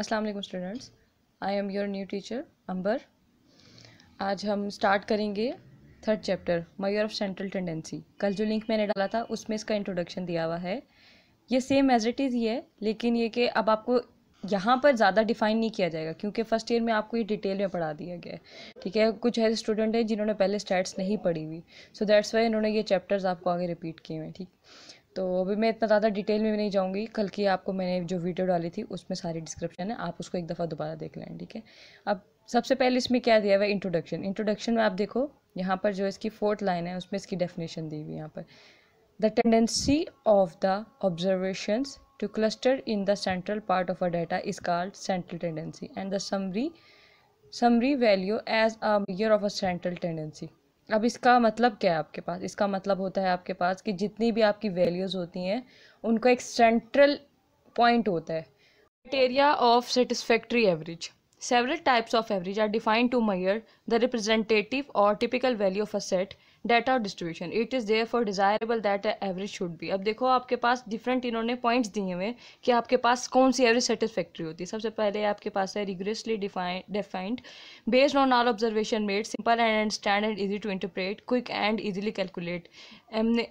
अस्सलाम वालेकुम students I am your new teacher Ambar आज हम स्टार्ट करेंगे third chapter measure of central tendency कल जो लिंक मैंने डाला था उसमें इसका इंट्रोडक्शन दिया हुआ है ये सेम एज इट इज़ ही है लेकिन ये कि अब आपको यहाँ पर ज़्यादा डिफाइन नहीं किया जाएगा क्योंकि फर्स्ट ईयर में आपको ये डिटेल में पढ़ा दिया गया है ठीक है कुछ ऐसे स्टूडेंट हैं जिन्होंने पहले स्टैट्स नहीं पढ़ी हुई सो दैट्स वाई इन्होंने ये चैप्टर्स आपको आगे रिपीट किए हुए हैं ठीक तो अभी मैं इतना ज़्यादा डिटेल में भी नहीं जाऊँगी कल की आपको मैंने जो वीडियो डाली थी उसमें सारी डिस्क्रिप्शन है आप उसको एक दफ़ा दोबारा देख लें ठीक है अब सबसे पहले इसमें क्या दिया हुआ है इंट्रोडक्शन इंट्रोडक्शन में आप देखो यहाँ पर जो इसकी फोर्थ लाइन है उसमें इसकी डेफिनेशन दी हुई यहाँ पर the tendency of the observations to cluster in the central part of a data is called central tendency and the summary summary value as a measure of a central tendency अब इसका मतलब क्या है आपके पास इसका मतलब होता है आपके पास कि जितनी भी आपकी वैल्यूज़ होती हैं उनका एक सेंट्रल पॉइंट होता है criteria of satisfactory average several types of average are defined to measure the representative और typical value of a set data और distribution it is therefore desirable that average should be अब देखो आपके पास different इन्होंने points दिए हुए कि आपके पास कौन सी एवरेज सेटिस्फैक्ट्री होती है सबसे पहले आपके पास है rigorously defined based on all observation made simple and understand and easy to interpret quick and easily calculate एमने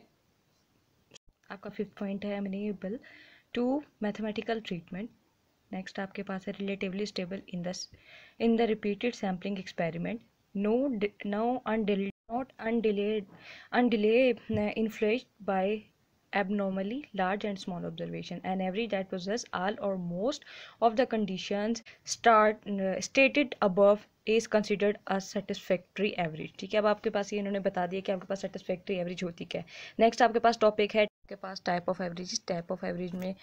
आपका फिफ्थ पॉइंट है amenable to mathematical treatment next आपके पास है relatively stable in the in the repeated sampling experiment no no unduly not undelayed undelay influenced by abnormally large and small observation and every that possess all or most of the conditions start uh, stated above is considered a satisfactory average ठीक है अब आपके पास ये इन्होंने बता दिया कि आपके पास सेटिस्फैक्ट्री एवरेज होती क्या है नेक्स्ट आपके पास टॉपिक है आपके पास type of average type of average में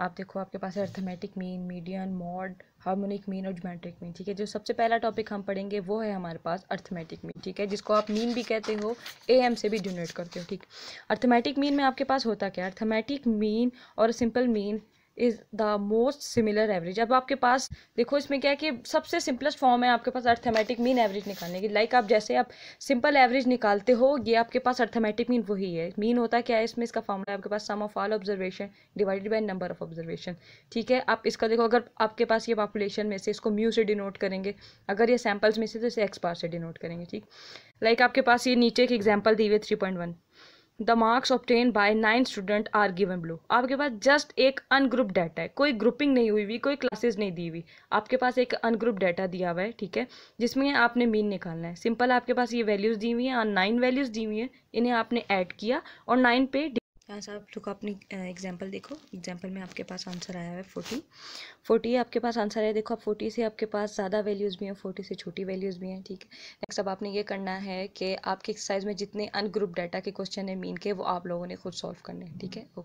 आप देखो आपके पास arithmetic mean median mode harmonic mean और जोमेट्रिक मीन ठीक है जो सबसे पहला टॉपिक हम पढ़ेंगे वो है हमारे पास अर्थमेटिक मीन ठीक है जिसको आप मीन भी कहते हो ए एम से भी जनरेट करते हो ठीक अर्थमेटिक मीन में आपके पास होता क्या अर्थमेटिक मीन और simple mean is the most similar average अब आपके पास देखो इसमें क्या है कि सबसे सिंपलेस्ट फॉर्म है आपके पास अर्थमेटिक मीन एवरेज निकालने की लाइक like आप जैसे आप सिंपल एवरेज निकालते हो ये आपके पास अर्थमेटिक मीन वही है मीन होता क्या है इसमें इसका फॉर्मला है आपके पास sum of all observation divided by number of observation ठीक है आप इसका देखो अगर आपके पास ये पॉपुलेशन में से इसको म्यू से डिनोट करेंगे अगर ये सैम्पल्स में से तो इसे एक्स पार से डिनोट करेंगे ठीक लाइक like आपके पास ये नीचे एक एग्जाम्पल दी हुई है three point one the marks obtained by nine student are given below आपके पास जस्ट एक अनग्रुप डाटा है कोई ग्रुपिंग नहीं हुई हुई कोई क्लासेस नहीं दी हुई आपके पास एक अनग्रुप डाटा दिया हुआ है ठीक है जिसमें आपने मीन निकालना है सिंपल आपके पास ये वैल्यूज़ दी हुई हैं नाइन वैल्यूज़ दी हुई हैं इन्हें आपने ऐड किया और नाइन पे पास आप लोग अपनी एग्जांपल देखो एग्जांपल में आपके पास आंसर आया है फोर्टी फोर्टी आपके पास आंसर है देखो आप फोर्टी से आपके पास ज़्यादा वैल्यूज़ भी हैं फोर्टी से छोटी वैल्यूज़ भी हैं ठीक है नेक्स्ट अब आपने ये करना है कि आपके एक्सरसाइज में जितने अनग्रुप डाटा के क्वेश्चन है मीन के वो आप लोगों ने खुद सॉल्व करने हैं ठीक है ओके